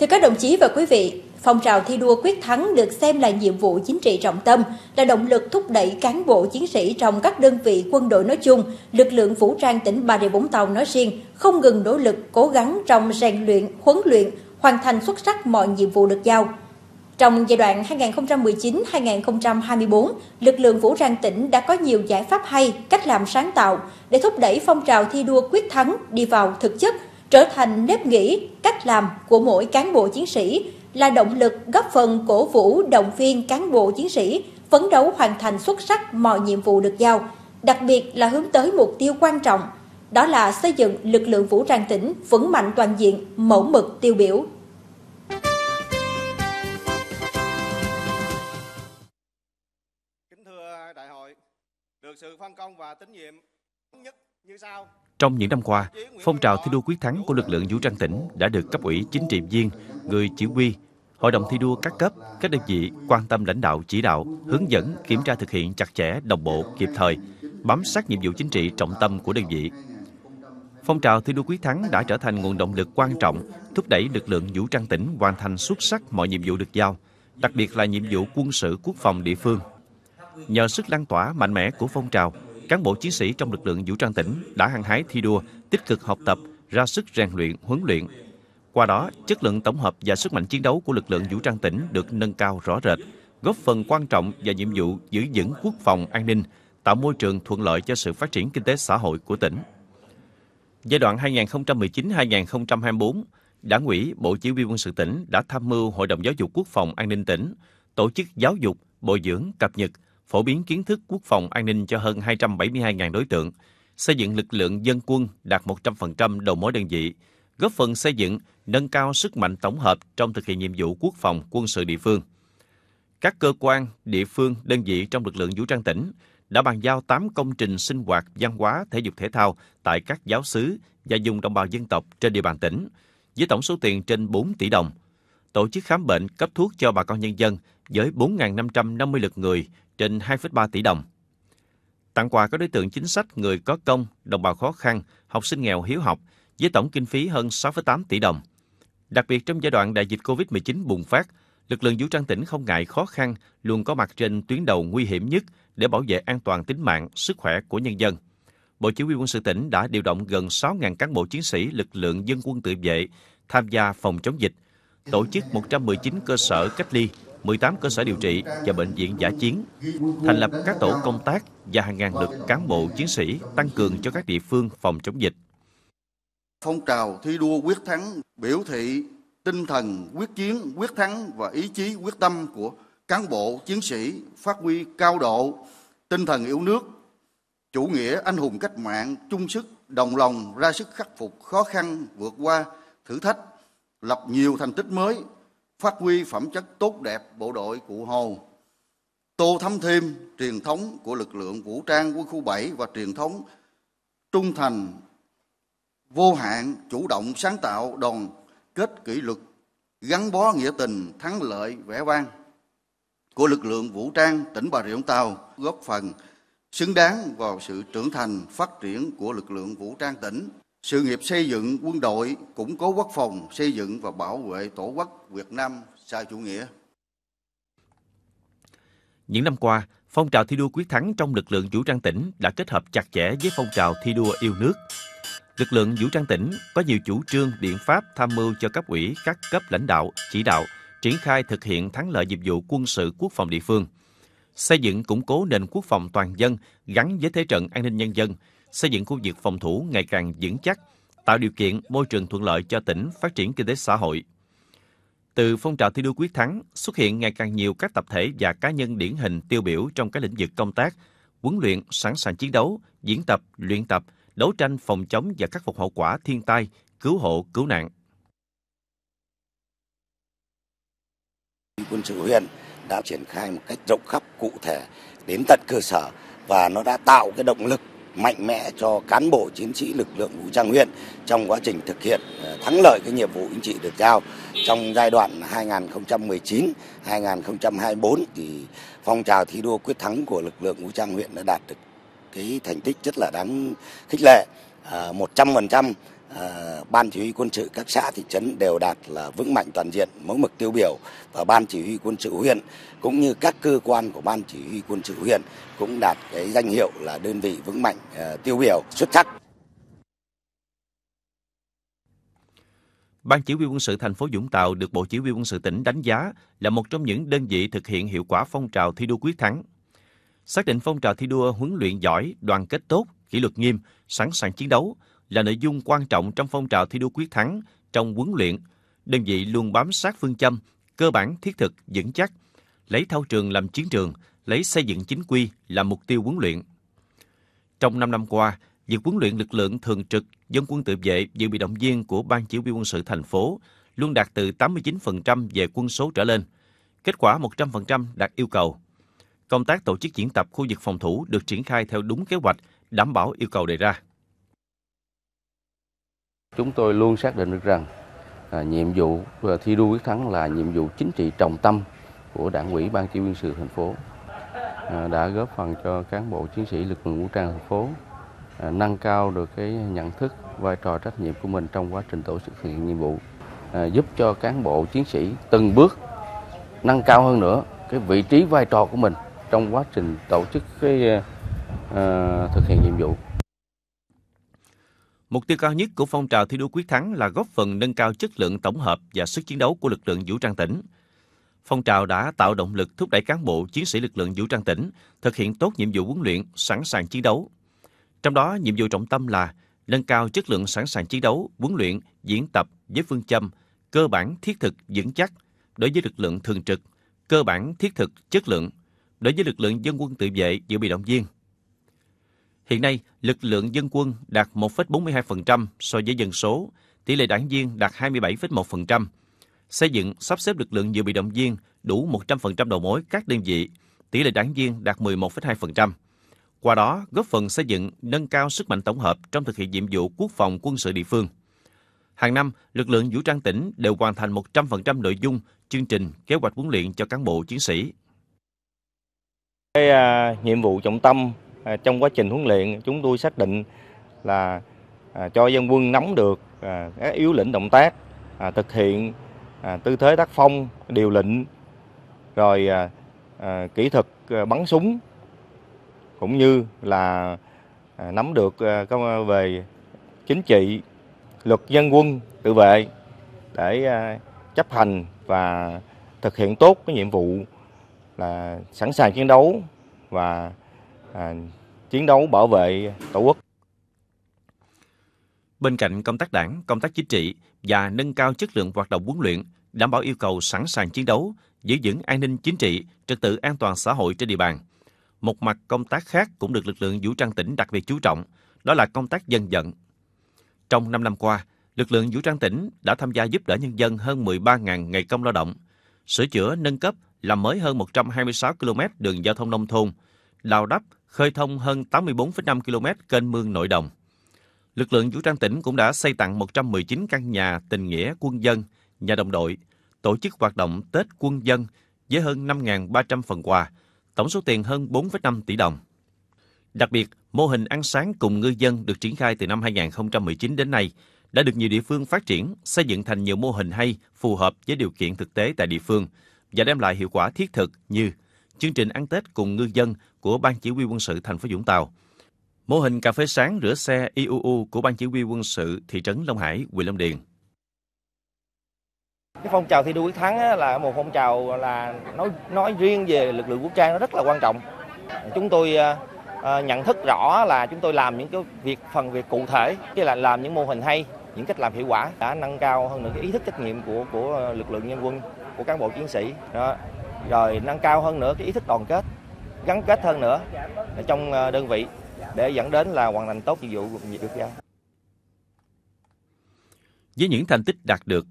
Thưa các đồng chí và quý vị, phong trào thi đua quyết thắng được xem là nhiệm vụ chính trị trọng tâm, là động lực thúc đẩy cán bộ chiến sĩ trong các đơn vị quân đội nói chung, lực lượng vũ trang tỉnh Bà Rịa Vũng Tàu nói riêng, không ngừng nỗ lực, cố gắng trong rèn luyện, huấn luyện, hoàn thành xuất sắc mọi nhiệm vụ được giao. Trong giai đoạn 2019-2024, lực lượng vũ trang tỉnh đã có nhiều giải pháp hay, cách làm sáng tạo để thúc đẩy phong trào thi đua quyết thắng đi vào thực chất – trở thành nếp nghĩ, cách làm của mỗi cán bộ chiến sĩ là động lực góp phần cổ vũ động viên cán bộ chiến sĩ phấn đấu hoàn thành xuất sắc mọi nhiệm vụ được giao, đặc biệt là hướng tới mục tiêu quan trọng, đó là xây dựng lực lượng vũ trang tỉnh vững mạnh toàn diện, mẫu mực tiêu biểu. Kính thưa đại hội, được sự phân công và tín nhiệm nhất như sau. Trong những năm qua, phong trào thi đua quyết thắng của lực lượng vũ trang tỉnh đã được cấp ủy chính trị viên, người chỉ huy, hội đồng thi đua các cấp, các đơn vị quan tâm lãnh đạo chỉ đạo, hướng dẫn, kiểm tra thực hiện chặt chẽ, đồng bộ, kịp thời, bám sát nhiệm vụ chính trị trọng tâm của đơn vị. Phong trào thi đua quyết thắng đã trở thành nguồn động lực quan trọng thúc đẩy lực lượng vũ trang tỉnh hoàn thành xuất sắc mọi nhiệm vụ được giao, đặc biệt là nhiệm vụ quân sự quốc phòng địa phương. Nhờ sức lan tỏa mạnh mẽ của phong trào, cán bộ chiến sĩ trong lực lượng vũ trang tỉnh đã hăng hái thi đua, tích cực học tập, ra sức rèn luyện, huấn luyện. Qua đó, chất lượng tổng hợp và sức mạnh chiến đấu của lực lượng vũ trang tỉnh được nâng cao rõ rệt, góp phần quan trọng vào nhiệm vụ giữ vững quốc phòng an ninh, tạo môi trường thuận lợi cho sự phát triển kinh tế xã hội của tỉnh. Giai đoạn 2019-2024, Đảng ủy Bộ Chỉ huy quân sự tỉnh đã tham mưu Hội đồng Giáo dục Quốc phòng An ninh tỉnh tổ chức giáo dục, bồi dưỡng, cập nhật, phổ biến kiến thức quốc phòng an ninh cho hơn 272.000 đối tượng, xây dựng lực lượng dân quân đạt 100% đầu mối đơn vị, góp phần xây dựng, nâng cao sức mạnh tổng hợp trong thực hiện nhiệm vụ quốc phòng quân sự địa phương. Các cơ quan, địa phương, đơn vị trong lực lượng vũ trang tỉnh đã bàn giao 8 công trình sinh hoạt, văn hóa, thể dục thể thao tại các giáo xứ và vùng đồng bào dân tộc trên địa bàn tỉnh, với tổng số tiền trên 4 tỷ đồng. Tổ chức khám bệnh, cấp thuốc cho bà con nhân dân với 4.550 lượt người trên 2,3 tỷ đồng. Tặng quà các đối tượng chính sách người có công, đồng bào khó khăn, học sinh nghèo hiếu học với tổng kinh phí hơn 6,8 tỷ đồng. Đặc biệt trong giai đoạn đại dịch COVID-19 bùng phát, lực lượng vũ trang tỉnh không ngại khó khăn, luôn có mặt trên tuyến đầu nguy hiểm nhất để bảo vệ an toàn tính mạng, sức khỏe của nhân dân. Bộ Chỉ huy quân sự tỉnh đã điều động gần 6.000 cán bộ chiến sĩ lực lượng dân quân tự vệ tham gia phòng chống dịch, tổ chức 119 cơ sở cách ly 18 cơ sở điều trị và bệnh viện giả chiến, thành lập các tổ công tác và hàng ngàn lượt cán bộ chiến sĩ tăng cường cho các địa phương phòng chống dịch. Phong trào thi đua quyết thắng biểu thị tinh thần quyết chiến, quyết thắng và ý chí quyết tâm của cán bộ chiến sĩ phát huy cao độ tinh thần yêu nước, chủ nghĩa anh hùng cách mạng, chung sức đồng lòng ra sức khắc phục khó khăn, vượt qua thử thách, lập nhiều thành tích mới phát huy phẩm chất tốt đẹp bộ đội cụ Hồ, tô thắm thêm truyền thống của lực lượng vũ trang quân khu 7 và truyền thống trung thành, vô hạn, chủ động, sáng tạo, đoàn kết kỷ luật, gắn bó nghĩa tình, thắng lợi, vẻ vang của lực lượng vũ trang tỉnh Bà Rịa Vũng Tàu góp phần xứng đáng vào sự trưởng thành phát triển của lực lượng vũ trang tỉnh sự nghiệp xây dựng quân đội, củng cố quốc phòng, xây dựng và bảo vệ tổ quốc Việt Nam xã chủ nghĩa. Những năm qua, phong trào thi đua quyết thắng trong lực lượng vũ trang tỉnh đã kết hợp chặt chẽ với phong trào thi đua yêu nước. Lực lượng vũ trang tỉnh có nhiều chủ trương, biện pháp tham mưu cho cấp ủy, các cấp lãnh đạo, chỉ đạo, triển khai thực hiện thắng lợi nhiệm vụ quân sự quốc phòng địa phương, xây dựng củng cố nền quốc phòng toàn dân gắn với thế trận an ninh nhân dân, xây dựng khu vực phòng thủ ngày càng vững chắc, tạo điều kiện môi trường thuận lợi cho tỉnh phát triển kinh tế xã hội. Từ phong trào thi đua quyết thắng, xuất hiện ngày càng nhiều các tập thể và cá nhân điển hình tiêu biểu trong các lĩnh vực công tác, huấn luyện, sẵn sàng chiến đấu, diễn tập, luyện tập, đấu tranh phòng chống và khắc phục hậu quả thiên tai, cứu hộ, cứu nạn. Quân sự huyện đã triển khai một cách rộng khắp cụ thể đến tận cơ sở và nó đã tạo cái động lực mạnh mẽ cho cán bộ chiến sĩ lực lượng vũ trang huyện trong quá trình thực hiện ờ, thắng lợi cái nhiệm vụ chính trị được giao. Trong giai đoạn 2019-2024 thì phong trào thi đua quyết thắng của lực lượng vũ trang huyện đã đạt được cái thành tích rất là đáng khích lệ. 100% ờ, Ờ, ban chỉ huy quân sự các xã thị trấn đều đạt là vững mạnh toàn diện mẫu mực tiêu biểu và ban chỉ huy quân sự huyện cũng như các cơ quan của ban chỉ huy quân sự huyện cũng đạt cái danh hiệu là đơn vị vững mạnh ờ, tiêu biểu xuất sắc. Ban Chỉ huy quân sự thành phố Dũng Tàu được Bộ Chỉ huy quân sự tỉnh đánh giá là một trong những đơn vị thực hiện hiệu quả phong trào thi đua quyết thắng. Xác định phong trào thi đua huấn luyện giỏi, đoàn kết tốt kỷ luật nghiêm, sẵn sàng chiến đấu là nội dung quan trọng trong phong trào thi đua quyết thắng trong huấn luyện. Đơn vị luôn bám sát phương châm, cơ bản thiết thực, vững chắc, lấy thao trường làm chiến trường, lấy xây dựng chính quy là mục tiêu huấn luyện. Trong 5 năm qua, việc huấn luyện lực lượng thường trực dân quân tự vệ dự bị động viên của Ban Chỉ huy quân sự thành phố luôn đạt từ 89% về quân số trở lên, kết quả 100% đạt yêu cầu. Công tác tổ chức diễn tập khu vực phòng thủ được triển khai theo đúng kế hoạch đảm bảo yêu cầu đề ra. Chúng tôi luôn xác định được rằng à, nhiệm vụ à, thi đua quyết thắng là nhiệm vụ chính trị trọng tâm của Đảng ủy Ban Chỉ huy sự thành phố à, đã góp phần cho cán bộ chiến sĩ lực lượng vũ trang thành phố à, nâng cao được cái nhận thức vai trò trách nhiệm của mình trong quá trình tổ chức thực hiện nhiệm vụ à, giúp cho cán bộ chiến sĩ từng bước nâng cao hơn nữa cái vị trí vai trò của mình trong quá trình tổ chức cái Ờ, thực hiện nhiệm vụ. Mục tiêu cao nhất của phong trào thi đua quyết thắng là góp phần nâng cao chất lượng tổng hợp và sức chiến đấu của lực lượng vũ trang tỉnh. Phong trào đã tạo động lực thúc đẩy cán bộ chiến sĩ lực lượng vũ trang tỉnh thực hiện tốt nhiệm vụ huấn luyện, sẵn sàng chiến đấu. Trong đó, nhiệm vụ trọng tâm là nâng cao chất lượng sẵn sàng chiến đấu, huấn luyện, diễn tập với phương châm cơ bản thiết thực vững chắc đối với lực lượng thường trực, cơ bản thiết thực chất lượng đối với lực lượng dân quân tự vệ dự bị động viên, Hiện nay, lực lượng dân quân đạt 1,42% so với dân số, tỷ lệ đảng viên đạt 27,1%. Xây dựng sắp xếp lực lượng dự bị động viên đủ 100% đầu mối các đơn vị, tỷ lệ đảng viên đạt 11,2%. Qua đó, góp phần xây dựng, nâng cao sức mạnh tổng hợp trong thực hiện nhiệm vụ quốc phòng quân sự địa phương. Hàng năm, lực lượng vũ trang tỉnh đều hoàn thành 100% nội dung, chương trình, kế hoạch huấn luyện cho cán bộ chiến sĩ. Cái à, nhiệm vụ trọng tâm À, trong quá trình huấn luyện chúng tôi xác định là à, cho dân quân nắm được à, các yếu lĩnh động tác thực hiện tư thế tác phong điều lệnh rồi kỹ thuật bắn súng cũng như là nắm được về chính trị luật dân quân tự vệ để chấp hành và thực hiện tốt cái nhiệm vụ là sẵn sàng chiến đấu và À, chiến đấu bảo vệ Tổ quốc. Bên cạnh công tác đảng, công tác chính trị và nâng cao chất lượng hoạt động huấn luyện, đảm bảo yêu cầu sẵn sàng chiến đấu, giữ vững an ninh chính trị, trật tự an toàn xã hội trên địa bàn. Một mặt công tác khác cũng được lực lượng vũ trang tỉnh đặc biệt chú trọng, đó là công tác dân vận. Trong 5 năm qua, lực lượng vũ trang tỉnh đã tham gia giúp đỡ nhân dân hơn 13.000 ngày công lao động, sửa chữa, nâng cấp, làm mới hơn 126 km đường giao thông nông thôn, đào đắp, khơi thông hơn 84,5 km kênh mương nội đồng. Lực lượng vũ trang tỉnh cũng đã xây tặng 119 căn nhà tình nghĩa quân dân, nhà đồng đội, tổ chức hoạt động Tết quân dân với hơn 5.300 phần quà, tổng số tiền hơn 4,5 tỷ đồng. Đặc biệt, mô hình ăn sáng cùng ngư dân được triển khai từ năm 2019 đến nay đã được nhiều địa phương phát triển, xây dựng thành nhiều mô hình hay phù hợp với điều kiện thực tế tại địa phương và đem lại hiệu quả thiết thực như chương trình ăn Tết cùng ngư dân của Ban Chỉ huy quân sự thành phố Vũng Tàu, mô hình cà phê sáng rửa xe IUU của Ban Chỉ huy quân sự thị trấn Long Hải, huyện Long Điền. Cái phong trào thi đua quyết thắng là một phong trào là nói nói riêng về lực lượng vũ trang nó rất là quan trọng. Chúng tôi ờ, ờ, nhận thức rõ là chúng tôi làm những cái việc phần việc cụ thể, chứ là làm những mô hình hay, những cách làm hiệu quả đã nâng cao hơn nữa cái ý thức trách nhiệm của của ờ, lực lượng nhân quân của cán bộ chiến sĩ đó rồi nâng cao hơn nữa cái ý thức đoàn kết gắn kết hơn nữa ở trong ờ, đơn vị để dẫn đến là hoàn thành tốt nhiệm vụ nhiệm được giao. Với những thành tích đạt được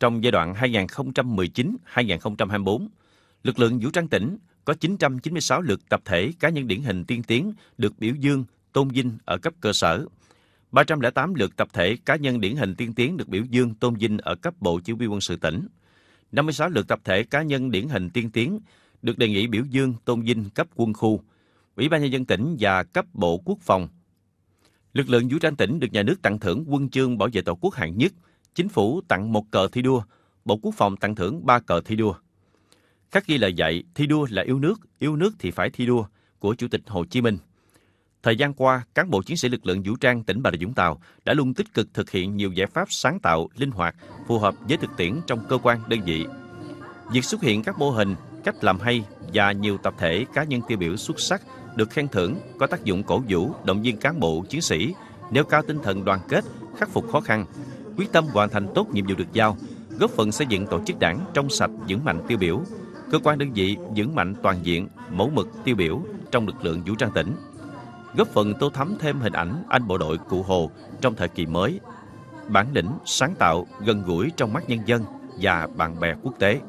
trong giai đoạn 2019-2024, lực lượng vũ trang tỉnh có 996 lượt tập thể cá nhân điển hình tiên tiến được biểu dương, tôn vinh ở cấp cơ sở. 308 lượt tập thể cá nhân điển hình tiên tiến được biểu dương, tôn vinh ở cấp Bộ Chỉ huy quân sự tỉnh. 56 lượt tập thể cá nhân điển hình tiên tiến được đề nghị biểu dương tôn vinh cấp quân khu, Ủy ban nhân dân tỉnh và cấp Bộ Quốc phòng. Lực lượng vũ trang tỉnh được nhà nước tặng thưởng quân chương bảo vệ Tổ quốc hạng nhất, chính phủ tặng một cờ thi đua, Bộ Quốc phòng tặng thưởng ba cờ thi đua. Khắc ghi lời dạy thi đua là yêu nước, yêu nước thì phải thi đua của Chủ tịch Hồ Chí Minh. Thời gian qua, cán bộ chiến sĩ lực lượng vũ trang tỉnh Bà Rịa Vũng Tàu đã luôn tích cực thực hiện nhiều giải pháp sáng tạo, linh hoạt, phù hợp với thực tiễn trong cơ quan, đơn vị. Việc xuất hiện các mô hình, cách làm hay và nhiều tập thể cá nhân tiêu biểu xuất sắc được khen thưởng có tác dụng cổ vũ, động viên cán bộ chiến sĩ nêu cao tinh thần đoàn kết, khắc phục khó khăn, quyết tâm hoàn thành tốt nhiệm vụ được giao, góp phần xây dựng tổ chức đảng trong sạch vững mạnh tiêu biểu, cơ quan đơn vị vững mạnh toàn diện, mẫu mực tiêu biểu trong lực lượng vũ trang tỉnh góp phần tô thắm thêm hình ảnh anh bộ đội cụ Hồ trong thời kỳ mới, bản lĩnh, sáng tạo, gần gũi trong mắt nhân dân và bạn bè quốc tế.